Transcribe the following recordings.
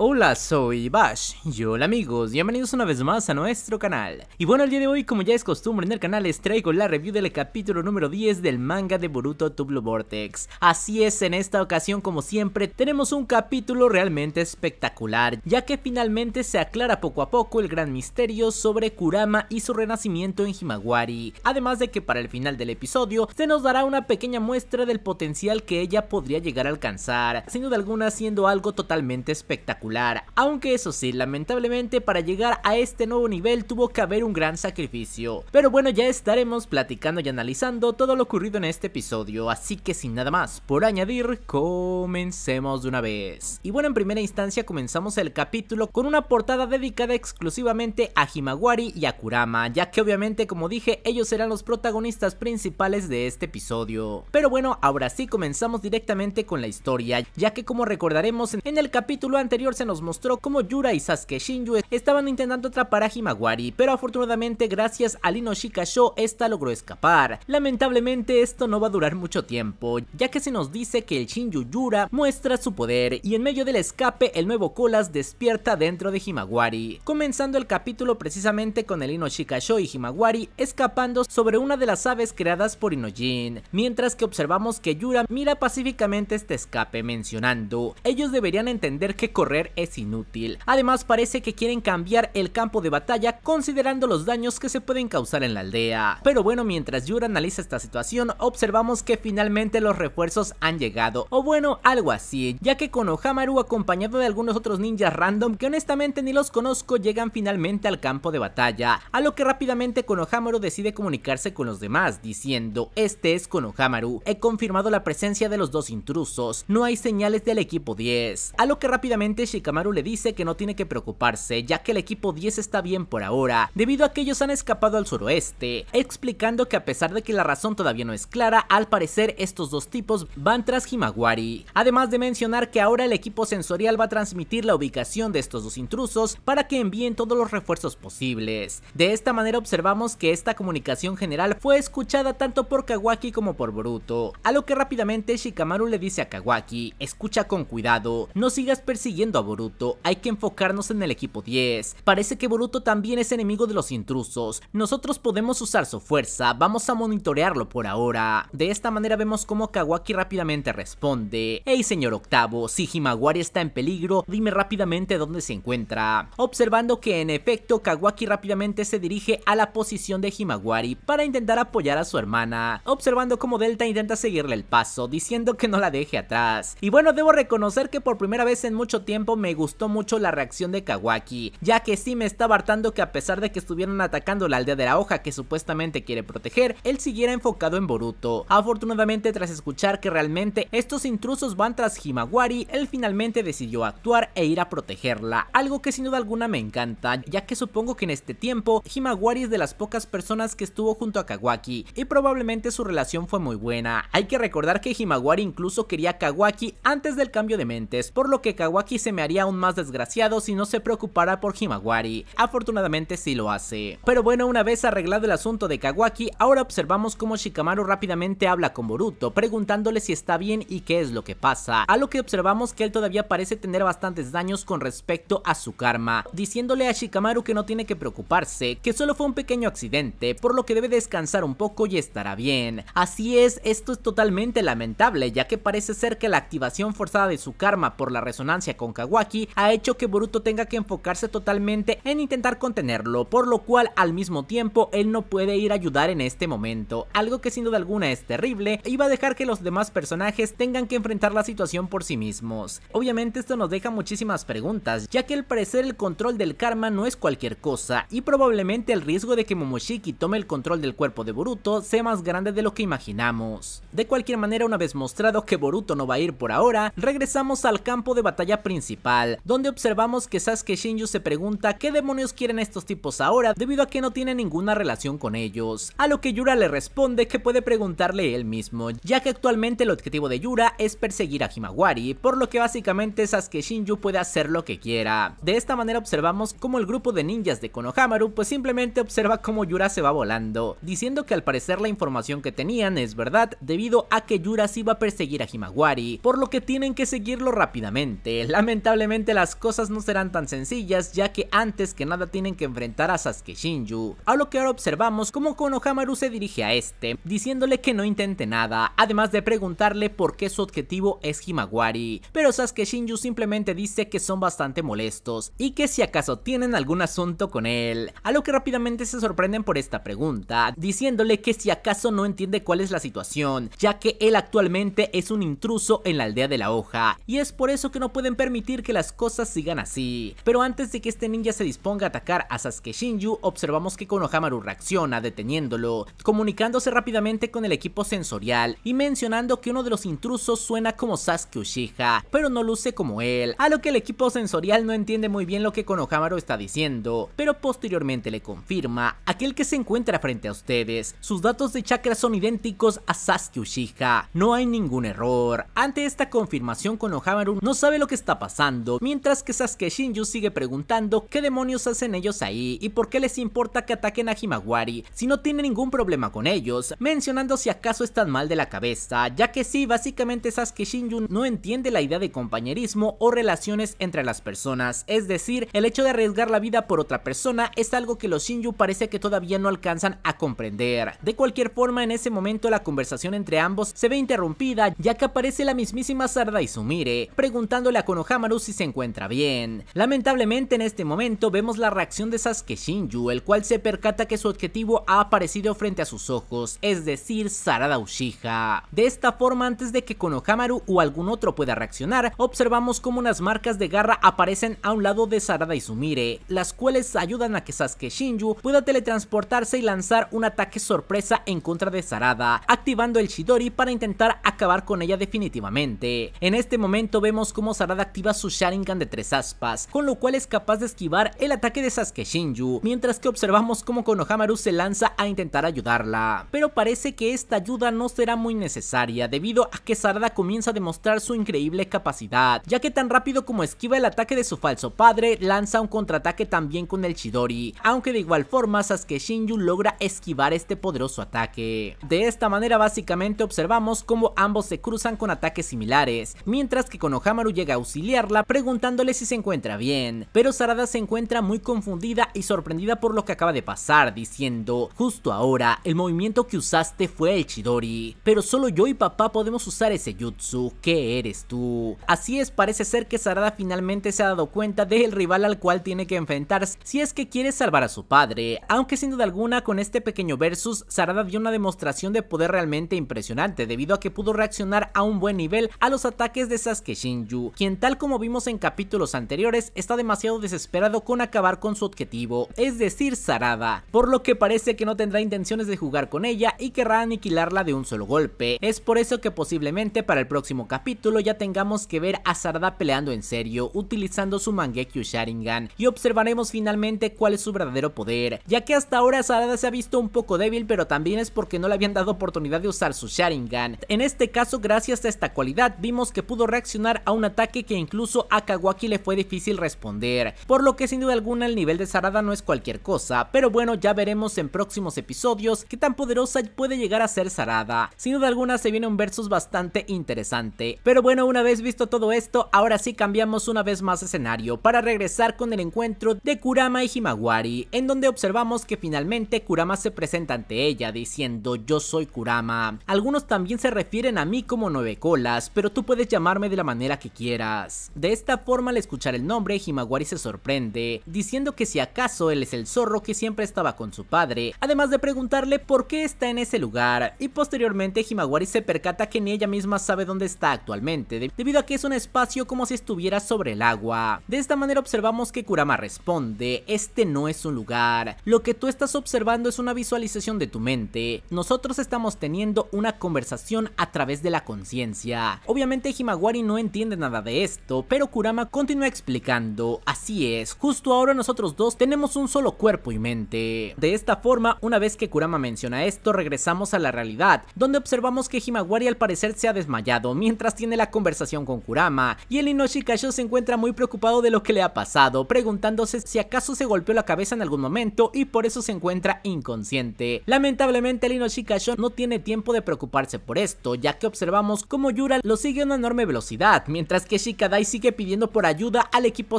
Hola, soy Bash y hola amigos, bienvenidos una vez más a nuestro canal. Y bueno, el día de hoy, como ya es costumbre en el canal, les traigo la review del capítulo número 10 del manga de Boruto Tublo Vortex. Así es, en esta ocasión, como siempre, tenemos un capítulo realmente espectacular, ya que finalmente se aclara poco a poco el gran misterio sobre Kurama y su renacimiento en Himawari. Además de que para el final del episodio, se nos dará una pequeña muestra del potencial que ella podría llegar a alcanzar, sin duda alguna siendo algo totalmente espectacular aunque eso sí, lamentablemente para llegar a este nuevo nivel tuvo que haber un gran sacrificio. Pero bueno, ya estaremos platicando y analizando todo lo ocurrido en este episodio, así que sin nada más por añadir, comencemos de una vez. Y bueno, en primera instancia comenzamos el capítulo con una portada dedicada exclusivamente a Himawari y a Kurama, ya que obviamente como dije, ellos serán los protagonistas principales de este episodio. Pero bueno, ahora sí comenzamos directamente con la historia, ya que como recordaremos en el capítulo anterior se nos mostró cómo Yura y Sasuke Shinju estaban intentando atrapar a Himawari, pero afortunadamente gracias al Inoshika show esta logró escapar. Lamentablemente esto no va a durar mucho tiempo, ya que se nos dice que el Shinju Yura muestra su poder y en medio del escape el nuevo Colas despierta dentro de Himawari, comenzando el capítulo precisamente con el Inoshika Show y Himawari escapando sobre una de las aves creadas por Inojin, mientras que observamos que Yura mira pacíficamente este escape mencionando, ellos deberían entender que correr es inútil. Además parece que quieren cambiar el campo de batalla considerando los daños que se pueden causar en la aldea. Pero bueno, mientras Yura analiza esta situación, observamos que finalmente los refuerzos han llegado, o bueno, algo así, ya que Konohamaru acompañado de algunos otros ninjas random que honestamente ni los conozco llegan finalmente al campo de batalla, a lo que rápidamente Konohamaru decide comunicarse con los demás, diciendo, este es Konohamaru, he confirmado la presencia de los dos intrusos, no hay señales del equipo 10, a lo que rápidamente Shikamaru le dice que no tiene que preocuparse, ya que el equipo 10 está bien por ahora, debido a que ellos han escapado al suroeste, explicando que a pesar de que la razón todavía no es clara, al parecer estos dos tipos van tras Himawari. Además de mencionar que ahora el equipo sensorial va a transmitir la ubicación de estos dos intrusos para que envíen todos los refuerzos posibles. De esta manera observamos que esta comunicación general fue escuchada tanto por Kawaki como por Boruto, a lo que rápidamente Shikamaru le dice a Kawaki, escucha con cuidado, no sigas persiguiendo a Boruto, hay que enfocarnos en el equipo 10. Parece que Boruto también es enemigo de los intrusos. Nosotros podemos usar su fuerza, vamos a monitorearlo por ahora. De esta manera vemos cómo Kawaki rápidamente responde. Hey señor Octavo, si Himawari está en peligro, dime rápidamente dónde se encuentra. Observando que en efecto Kawaki rápidamente se dirige a la posición de Himawari para intentar apoyar a su hermana. Observando cómo Delta intenta seguirle el paso, diciendo que no la deje atrás. Y bueno, debo reconocer que por primera vez en mucho tiempo me gustó mucho la reacción de Kawaki, ya que sí me estaba hartando que a pesar de que estuvieran atacando la aldea de la hoja que supuestamente quiere proteger, él siguiera enfocado en Boruto. Afortunadamente tras escuchar que realmente estos intrusos van tras Himawari, él finalmente decidió actuar e ir a protegerla, algo que sin duda alguna me encanta, ya que supongo que en este tiempo Himawari es de las pocas personas que estuvo junto a Kawaki y probablemente su relación fue muy buena. Hay que recordar que Himawari incluso quería a Kawaki antes del cambio de mentes, por lo que Kawaki se me haría aún más desgraciado si no se preocupara por Himawari. Afortunadamente sí lo hace. Pero bueno, una vez arreglado el asunto de Kawaki, ahora observamos cómo Shikamaru rápidamente habla con Boruto, preguntándole si está bien y qué es lo que pasa. A lo que observamos que él todavía parece tener bastantes daños con respecto a su karma, diciéndole a Shikamaru que no tiene que preocuparse, que solo fue un pequeño accidente, por lo que debe descansar un poco y estará bien. Así es, esto es totalmente lamentable, ya que parece ser que la activación forzada de su karma por la resonancia con Kawaki ha hecho que Boruto tenga que enfocarse totalmente en intentar contenerlo, por lo cual al mismo tiempo él no puede ir a ayudar en este momento, algo que sin duda alguna es terrible y va a dejar que los demás personajes tengan que enfrentar la situación por sí mismos. Obviamente esto nos deja muchísimas preguntas, ya que al parecer el control del karma no es cualquier cosa y probablemente el riesgo de que Momoshiki tome el control del cuerpo de Boruto sea más grande de lo que imaginamos. De cualquier manera una vez mostrado que Boruto no va a ir por ahora, regresamos al campo de batalla principal donde observamos que Sasuke Shinju se pregunta qué demonios quieren estos tipos ahora debido a que no tiene ninguna relación con ellos, a lo que Yura le responde que puede preguntarle él mismo, ya que actualmente el objetivo de Yura es perseguir a Himawari, por lo que básicamente Sasuke Shinju puede hacer lo que quiera. De esta manera observamos como el grupo de ninjas de Konohamaru pues simplemente observa cómo Yura se va volando, diciendo que al parecer la información que tenían es verdad debido a que Yura se va a perseguir a Himawari, por lo que tienen que seguirlo rápidamente. Lamentablemente lamentablemente las cosas no serán tan sencillas ya que antes que nada tienen que enfrentar a Sasuke Shinju, a lo que ahora observamos como Konohamaru se dirige a este, diciéndole que no intente nada, además de preguntarle por qué su objetivo es Himawari, pero Sasuke Shinju simplemente dice que son bastante molestos y que si acaso tienen algún asunto con él, a lo que rápidamente se sorprenden por esta pregunta, diciéndole que si acaso no entiende cuál es la situación, ya que él actualmente es un intruso en la aldea de la hoja, y es por eso que no pueden permitir que las cosas sigan así. Pero antes de que este ninja se disponga a atacar a Sasuke Shinju, observamos que Konohamaru reacciona deteniéndolo, comunicándose rápidamente con el equipo sensorial y mencionando que uno de los intrusos suena como Sasuke Uchiha, pero no luce como él, a lo que el equipo sensorial no entiende muy bien lo que Konohamaru está diciendo, pero posteriormente le confirma aquel que se encuentra frente a ustedes. Sus datos de chakra son idénticos a Sasuke Uchiha, no hay ningún error. Ante esta confirmación Konohamaru no sabe lo que está pasando mientras que Sasuke Shinju sigue preguntando qué demonios hacen ellos ahí y por qué les importa que ataquen a Himawari si no tiene ningún problema con ellos, mencionando si acaso están mal de la cabeza, ya que sí, básicamente Sasuke Shinju no entiende la idea de compañerismo o relaciones entre las personas, es decir, el hecho de arriesgar la vida por otra persona es algo que los Shinju parece que todavía no alcanzan a comprender. De cualquier forma, en ese momento la conversación entre ambos se ve interrumpida ya que aparece la mismísima Sarda Isumire, preguntándole a Konohamaru si se encuentra bien. Lamentablemente en este momento vemos la reacción de Sasuke Shinju, el cual se percata que su objetivo ha aparecido frente a sus ojos, es decir, Sarada Uchiha. De esta forma, antes de que Konohamaru o algún otro pueda reaccionar, observamos como unas marcas de garra aparecen a un lado de Sarada y Sumire, las cuales ayudan a que Sasuke Shinju pueda teletransportarse y lanzar un ataque sorpresa en contra de Sarada, activando el Shidori para intentar acabar con ella definitivamente. En este momento vemos como Sarada activa su Sharingan de tres aspas, con lo cual es capaz de esquivar el ataque de Sasuke Shinju, mientras que observamos cómo Konohamaru se lanza a intentar ayudarla. Pero parece que esta ayuda no será muy necesaria, debido a que Sarda comienza a demostrar su increíble capacidad, ya que tan rápido como esquiva el ataque de su falso padre, lanza un contraataque también con el Chidori, aunque de igual forma Sasuke Shinju logra esquivar este poderoso ataque. De esta manera básicamente observamos cómo ambos se cruzan con ataques similares, mientras que Konohamaru llega a auxiliar preguntándole si se encuentra bien, pero Sarada se encuentra muy confundida y sorprendida por lo que acaba de pasar, diciendo, justo ahora, el movimiento que usaste fue el Chidori, pero solo yo y papá podemos usar ese jutsu, ¿qué eres tú? Así es, parece ser que Sarada finalmente se ha dado cuenta del rival al cual tiene que enfrentarse si es que quiere salvar a su padre, aunque sin duda alguna con este pequeño versus, Sarada dio una demostración de poder realmente impresionante debido a que pudo reaccionar a un buen nivel a los ataques de Sasuke Shinju, quien tal como vimos en capítulos anteriores, está demasiado desesperado con acabar con su objetivo, es decir, Sarada, por lo que parece que no tendrá intenciones de jugar con ella y querrá aniquilarla de un solo golpe. Es por eso que posiblemente para el próximo capítulo ya tengamos que ver a Sarada peleando en serio, utilizando su Mangekyu Sharingan, y observaremos finalmente cuál es su verdadero poder, ya que hasta ahora Sarada se ha visto un poco débil, pero también es porque no le habían dado oportunidad de usar su Sharingan. En este caso, gracias a esta cualidad, vimos que pudo reaccionar a un ataque que incluso incluso a Kawaki le fue difícil responder, por lo que sin duda alguna el nivel de Sarada no es cualquier cosa, pero bueno ya veremos en próximos episodios qué tan poderosa puede llegar a ser Sarada, sin duda alguna se viene un versus bastante interesante, pero bueno una vez visto todo esto, ahora sí cambiamos una vez más escenario para regresar con el encuentro de Kurama y Himawari, en donde observamos que finalmente Kurama se presenta ante ella diciendo yo soy Kurama, algunos también se refieren a mí como nueve colas, pero tú puedes llamarme de la manera que quieras. De esta forma, al escuchar el nombre, Himawari se sorprende, diciendo que si acaso él es el zorro que siempre estaba con su padre, además de preguntarle por qué está en ese lugar, y posteriormente Himawari se percata que ni ella misma sabe dónde está actualmente, debido a que es un espacio como si estuviera sobre el agua. De esta manera observamos que Kurama responde, este no es un lugar, lo que tú estás observando es una visualización de tu mente, nosotros estamos teniendo una conversación a través de la conciencia. Obviamente Himawari no entiende nada de esto, pero Kurama continúa explicando, así es, justo ahora nosotros dos tenemos un solo cuerpo y mente. De esta forma, una vez que Kurama menciona esto, regresamos a la realidad, donde observamos que Himawari al parecer se ha desmayado mientras tiene la conversación con Kurama, y el Inoshikasho se encuentra muy preocupado de lo que le ha pasado, preguntándose si acaso se golpeó la cabeza en algún momento y por eso se encuentra inconsciente. Lamentablemente el Inoshikasho no tiene tiempo de preocuparse por esto, ya que observamos cómo Yura lo sigue a una enorme velocidad, mientras que Shikadai sigue pidiendo por ayuda al equipo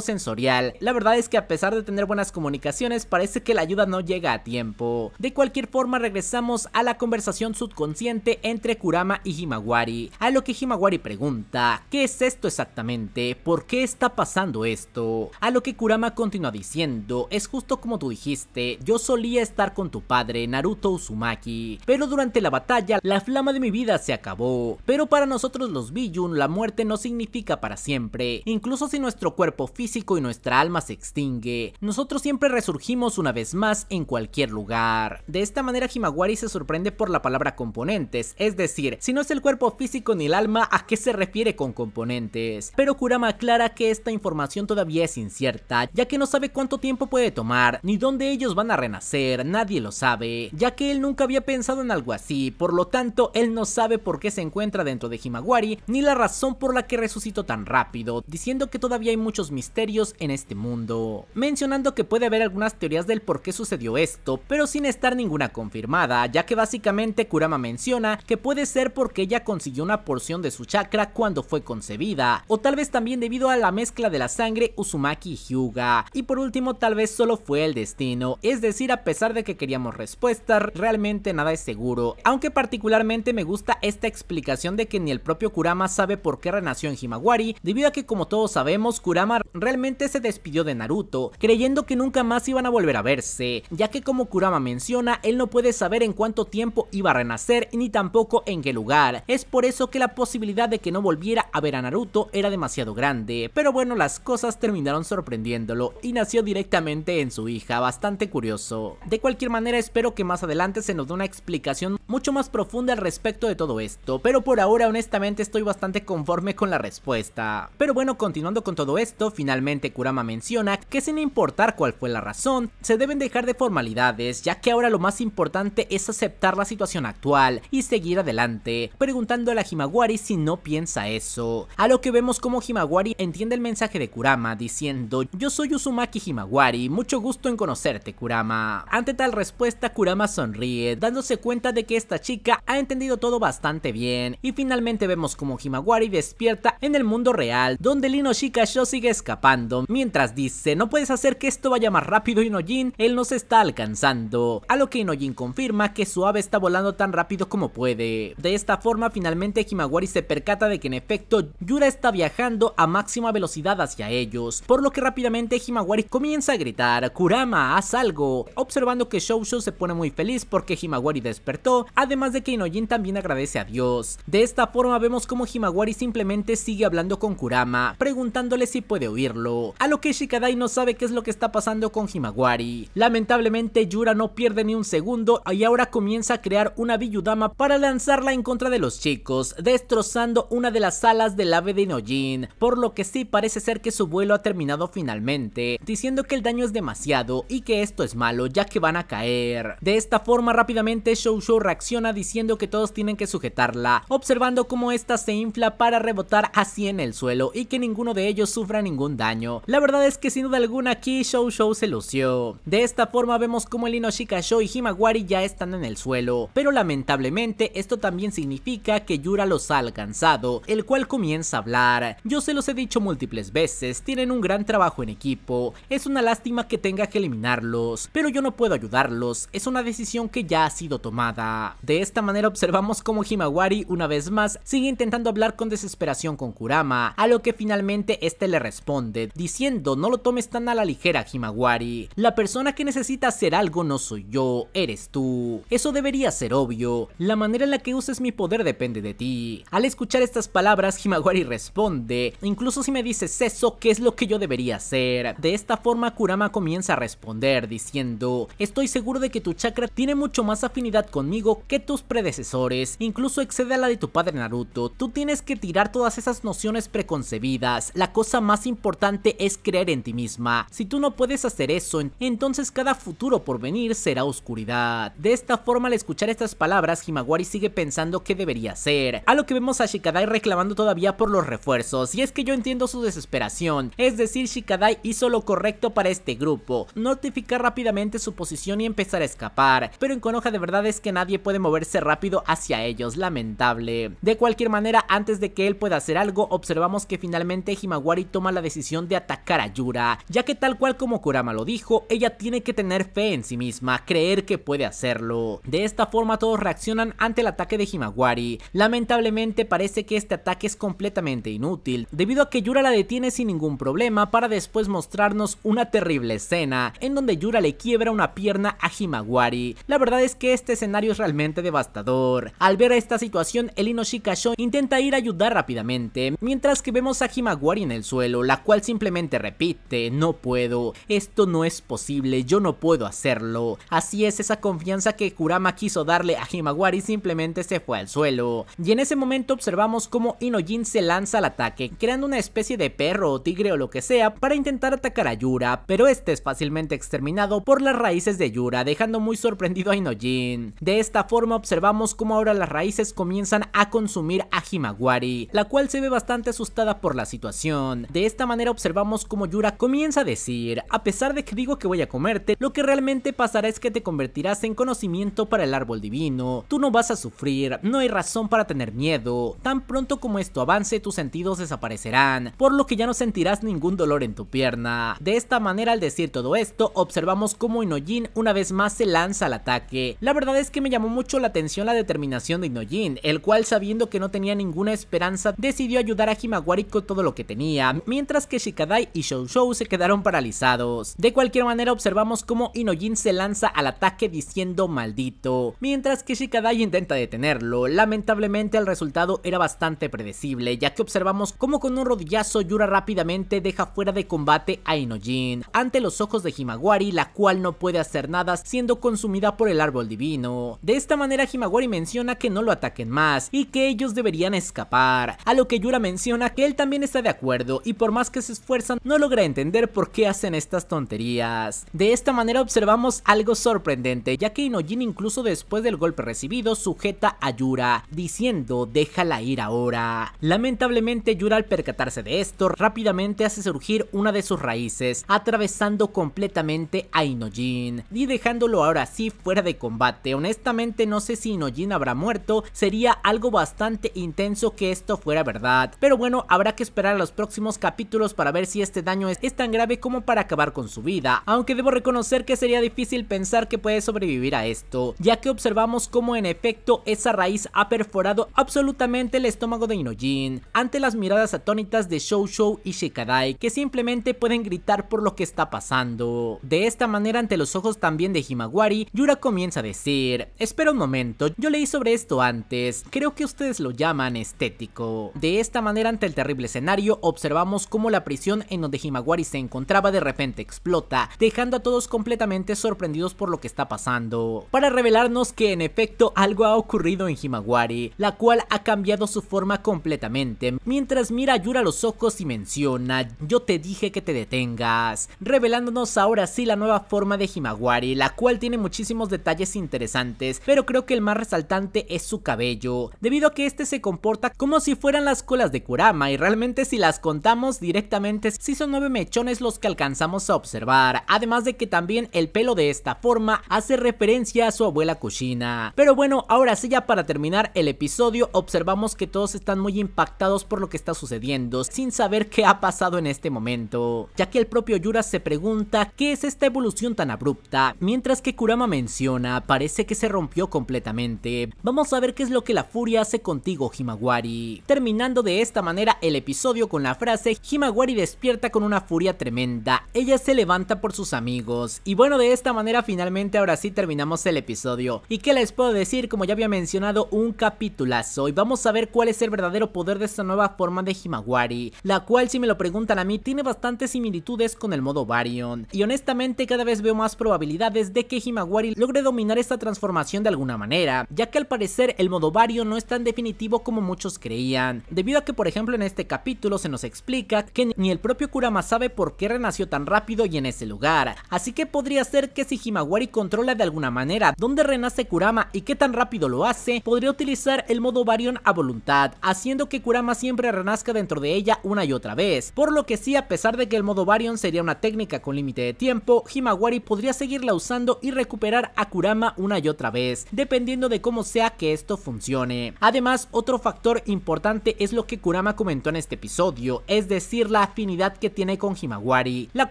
sensorial. La verdad es que a pesar de tener buenas comunicaciones, parece que la ayuda no llega a tiempo. De cualquier forma, regresamos a la conversación subconsciente entre Kurama y Himawari. A lo que Himawari pregunta, ¿qué es esto exactamente? ¿Por qué está pasando esto? A lo que Kurama continúa diciendo, es justo como tú dijiste, yo solía estar con tu padre, Naruto Uzumaki, pero durante la batalla la flama de mi vida se acabó. Pero para nosotros los Bijun la muerte no significa para siempre, Incluso si nuestro cuerpo físico y nuestra alma se extingue, nosotros siempre resurgimos una vez más en cualquier lugar. De esta manera Himawari se sorprende por la palabra componentes, es decir, si no es el cuerpo físico ni el alma, ¿a qué se refiere con componentes? Pero Kurama aclara que esta información todavía es incierta, ya que no sabe cuánto tiempo puede tomar, ni dónde ellos van a renacer, nadie lo sabe, ya que él nunca había pensado en algo así, por lo tanto él no sabe por qué se encuentra dentro de Himawari, ni la razón por la que resucitó tan rápido, diciendo que todavía hay muchos misterios en este mundo, mencionando que puede haber algunas teorías del por qué sucedió esto, pero sin estar ninguna confirmada, ya que básicamente Kurama menciona que puede ser porque ella consiguió una porción de su chakra cuando fue concebida, o tal vez también debido a la mezcla de la sangre Usumaki y Hyuga, y por último tal vez solo fue el destino, es decir a pesar de que queríamos respuestas, realmente nada es seguro, aunque particularmente me gusta esta explicación de que ni el propio Kurama sabe por qué renació en Himawari, debido a que como todos sabemos, Kurama realmente se despidió de Naruto, creyendo que nunca más iban a volver a verse, ya que como Kurama menciona, él no puede saber en cuánto tiempo iba a renacer ni tampoco en qué lugar. Es por eso que la posibilidad de que no volviera a ver a Naruto era demasiado grande, pero bueno, las cosas terminaron sorprendiéndolo y nació directamente en su hija, bastante curioso. De cualquier manera, espero que más adelante se nos dé una explicación mucho más profunda al respecto de todo esto, pero por ahora honestamente estoy bastante conforme con la respuesta. Pero pero bueno, continuando con todo esto, finalmente Kurama menciona que sin importar cuál fue la razón, se deben dejar de formalidades, ya que ahora lo más importante es aceptar la situación actual y seguir adelante, preguntando a Himawari si no piensa eso. A lo que vemos como Himawari entiende el mensaje de Kurama diciendo, yo soy Uzumaki Himawari, mucho gusto en conocerte Kurama. Ante tal respuesta Kurama sonríe, dándose cuenta de que esta chica ha entendido todo bastante bien, y finalmente vemos como Himawari despierta en el mundo real, donde Lino yo sigue escapando, mientras dice, no puedes hacer que esto vaya más rápido Inojin, él nos está alcanzando, a lo que Inojin confirma que su ave está volando tan rápido como puede. De esta forma finalmente Himawari se percata de que en efecto Yura está viajando a máxima velocidad hacia ellos, por lo que rápidamente Himawari comienza a gritar, Kurama, haz algo, observando que Shoujo se pone muy feliz porque Himawari despertó, además de que Inojin también agradece a Dios. De esta forma vemos como Himawari simplemente sigue hablando con Kurama, preguntándole si puede oírlo, a lo que Shikadai no sabe qué es lo que está pasando con Himawari. Lamentablemente Yura no pierde ni un segundo y ahora comienza a crear una Biyudama para lanzarla en contra de los chicos, destrozando una de las alas del ave de Inojin, por lo que sí parece ser que su vuelo ha terminado finalmente, diciendo que el daño es demasiado y que esto es malo ya que van a caer. De esta forma rápidamente Shou reacciona diciendo que todos tienen que sujetarla, observando cómo esta se infla para rebotar así en el suelo que ninguno de ellos sufra ningún daño. La verdad es que sin duda alguna aquí Show Show se lució. De esta forma vemos como el Inoshika Show y Himawari ya están en el suelo, pero lamentablemente esto también significa que Yura los ha alcanzado, el cual comienza a hablar. Yo se los he dicho múltiples veces, tienen un gran trabajo en equipo, es una lástima que tenga que eliminarlos, pero yo no puedo ayudarlos, es una decisión que ya ha sido tomada. De esta manera observamos como Himawari una vez más sigue intentando hablar con desesperación con Kurama, a lo que finalmente este le responde, diciendo no lo tomes tan a la ligera Himawari, la persona que necesita hacer algo no soy yo, eres tú. Eso debería ser obvio, la manera en la que uses mi poder depende de ti. Al escuchar estas palabras Himawari responde, incluso si me dices eso, ¿qué es lo que yo debería hacer? De esta forma Kurama comienza a responder diciendo, estoy seguro de que tu chakra tiene mucho más afinidad conmigo que tus predecesores, incluso excede a la de tu padre Naruto, tú tienes que tirar todas esas nociones preconcebidas vidas, la cosa más importante es creer en ti misma. Si tú no puedes hacer eso, entonces cada futuro por venir será oscuridad. De esta forma, al escuchar estas palabras, Himawari sigue pensando qué debería hacer. A lo que vemos a Shikadai reclamando todavía por los refuerzos, y es que yo entiendo su desesperación. Es decir, Shikadai hizo lo correcto para este grupo, notificar rápidamente su posición y empezar a escapar. Pero en conoja de verdad es que nadie puede moverse rápido hacia ellos, lamentable. De cualquier manera, antes de que él pueda hacer algo, observamos que finalmente finalmente Himawari toma la decisión de atacar a Yura, ya que tal cual como Kurama lo dijo, ella tiene que tener fe en sí misma, creer que puede hacerlo. De esta forma todos reaccionan ante el ataque de Himawari. Lamentablemente parece que este ataque es completamente inútil, debido a que Yura la detiene sin ningún problema para después mostrarnos una terrible escena, en donde Yura le quiebra una pierna a Himawari. La verdad es que este escenario es realmente devastador. Al ver esta situación, el Inoshikasho intenta ir a ayudar rápidamente, mientras que vemos a en el suelo, la cual simplemente repite, no puedo, esto no es posible, yo no puedo hacerlo. Así es, esa confianza que Kurama quiso darle a Himawari simplemente se fue al suelo. Y en ese momento observamos cómo Inojin se lanza al ataque, creando una especie de perro o tigre o lo que sea para intentar atacar a Yura, pero este es fácilmente exterminado por las raíces de Yura, dejando muy sorprendido a Inojin. De esta forma observamos cómo ahora las raíces comienzan a consumir a Himawari, la cual se ve bastante asustada por la situación. De esta manera observamos como Yura comienza a decir, a pesar de que digo que voy a comerte, lo que realmente pasará es que te convertirás en conocimiento para el árbol divino. Tú no vas a sufrir, no hay razón para tener miedo. Tan pronto como esto avance, tus sentidos desaparecerán, por lo que ya no sentirás ningún dolor en tu pierna. De esta manera, al decir todo esto, observamos cómo Inojin una vez más se lanza al ataque. La verdad es que me llamó mucho la atención la determinación de Inojin, el cual sabiendo que no tenía ninguna esperanza, decidió ayudar a Himawari todo lo que tenía, mientras que Shikadai y Shou se quedaron paralizados. De cualquier manera observamos cómo Inojin se lanza al ataque diciendo maldito, mientras que Shikadai intenta detenerlo. Lamentablemente el resultado era bastante predecible, ya que observamos cómo con un rodillazo Yura rápidamente deja fuera de combate a Inojin, ante los ojos de Himawari, la cual no puede hacer nada siendo consumida por el árbol divino. De esta manera Himawari menciona que no lo ataquen más y que ellos deberían escapar, a lo que Yura menciona que él también está de acuerdo y por más que se esfuerzan no logra entender por qué hacen estas tonterías. De esta manera observamos algo sorprendente ya que Inojin incluso después del golpe recibido sujeta a Yura diciendo déjala ir ahora. Lamentablemente Yura al percatarse de esto rápidamente hace surgir una de sus raíces atravesando completamente a Inojin y dejándolo ahora sí fuera de combate. Honestamente no sé si Inojin habrá muerto, sería algo bastante intenso que esto fuera verdad, pero bueno habrá que esperar a los próximos capítulos para ver si este daño es, tan grave como para acabar con su vida, aunque debo reconocer que sería difícil pensar que puede sobrevivir a esto, ya que observamos cómo en efecto esa raíz ha perforado absolutamente el estómago de Inojin, ante las miradas atónitas de Shou Shou y Shikadai, que simplemente pueden gritar por lo que está pasando. De esta manera ante los ojos también de Himawari, Yura comienza a decir, espera un momento, yo leí sobre esto antes, creo que ustedes lo llaman estético. De esta manera ante el terrible escenario, observamos cómo la prisión en donde Himawari se encontraba de repente explota, dejando a todos completamente sorprendidos por lo que está pasando, para revelarnos que en efecto algo ha ocurrido en Himawari, la cual ha cambiado su forma completamente, mientras mira a Yura los ojos y menciona, yo te dije que te detengas, revelándonos ahora sí la nueva forma de Himawari, la cual tiene muchísimos detalles interesantes, pero creo que el más resaltante es su cabello, debido a que este se comporta como si fueran las colas de Kurama y realmente si las contamos directamente si son nueve mechones los que alcanzamos a observar, además de que también el pelo de esta forma hace referencia a su abuela Kushina. Pero bueno, ahora sí ya para terminar el episodio observamos que todos están muy impactados por lo que está sucediendo, sin saber qué ha pasado en este momento, ya que el propio Yura se pregunta qué es esta evolución tan abrupta, mientras que Kurama menciona, parece que se rompió completamente. Vamos a ver qué es lo que la furia hace contigo Himawari. Terminando de esta manera el episodio con la frase Himawari despierta con una furia tremenda, ella se levanta por sus amigos. Y bueno, de esta manera finalmente ahora sí terminamos el episodio. ¿Y qué les puedo decir? Como ya había mencionado, un capitulazo. Y vamos a ver cuál es el verdadero poder de esta nueva forma de Himawari, la cual si me lo preguntan a mí tiene bastantes similitudes con el modo Varion. Y honestamente cada vez veo más probabilidades de que Himawari logre dominar esta transformación de alguna manera, ya que al parecer el modo Varion no es tan definitivo como muchos creían, debido a que por ejemplo en este capítulo se nos explica que ni el propio Kurama sabe por qué renació tan rápido y en ese lugar, así que podría ser que si Himawari controla de alguna manera dónde renace Kurama y qué tan rápido lo hace, podría utilizar el modo Varión a voluntad, haciendo que Kurama siempre renazca dentro de ella una y otra vez, por lo que sí a pesar de que el modo Varion sería una técnica con límite de tiempo, Himawari podría seguirla usando y recuperar a Kurama una y otra vez, dependiendo de cómo sea que esto funcione. Además, otro factor importante es lo que Kurama comentó en este episodio, es decir, la afinidad que tiene con Himawari, la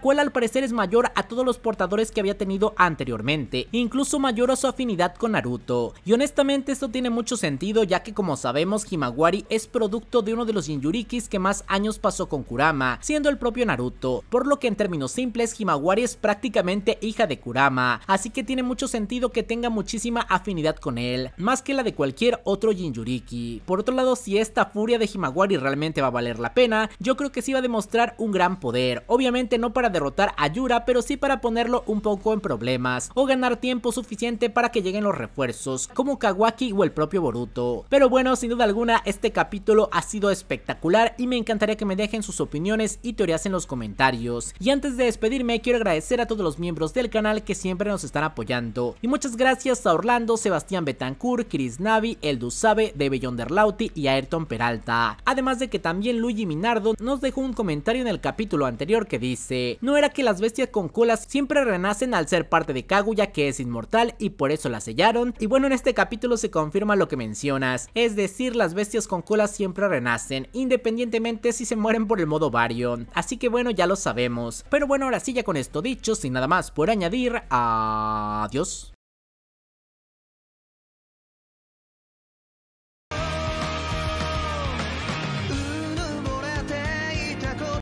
cual al parecer es mayor a todos los portadores que había tenido anteriormente, incluso mayor a su afinidad con Naruto. Y honestamente esto tiene mucho sentido ya que como sabemos Himawari es producto de uno de los Jinjurikis que más años pasó con Kurama, siendo el propio Naruto, por lo que en términos simples Himawari es prácticamente hija de Kurama, así que tiene mucho sentido que tenga muchísima afinidad con él, más que la de cualquier otro Jinjuriki. Por otro lado, si esta furia de Himawari realmente va valer la pena, yo creo que sí va a demostrar un gran poder, obviamente no para derrotar a Yura, pero sí para ponerlo un poco en problemas, o ganar tiempo suficiente para que lleguen los refuerzos, como Kawaki o el propio Boruto. Pero bueno, sin duda alguna, este capítulo ha sido espectacular y me encantaría que me dejen sus opiniones y teorías en los comentarios. Y antes de despedirme, quiero agradecer a todos los miembros del canal que siempre nos están apoyando. Y muchas gracias a Orlando, Sebastián Betancourt, Chris Navi, El Sabe, De Lauti y Ayrton Peralta. Además de que también también Luigi Minardo, nos dejó un comentario en el capítulo anterior que dice, no era que las bestias con colas siempre renacen al ser parte de Kaguya que es inmortal y por eso la sellaron, y bueno en este capítulo se confirma lo que mencionas, es decir las bestias con colas siempre renacen, independientemente si se mueren por el modo Varion, así que bueno ya lo sabemos, pero bueno ahora sí ya con esto dicho, sin nada más por añadir, adiós.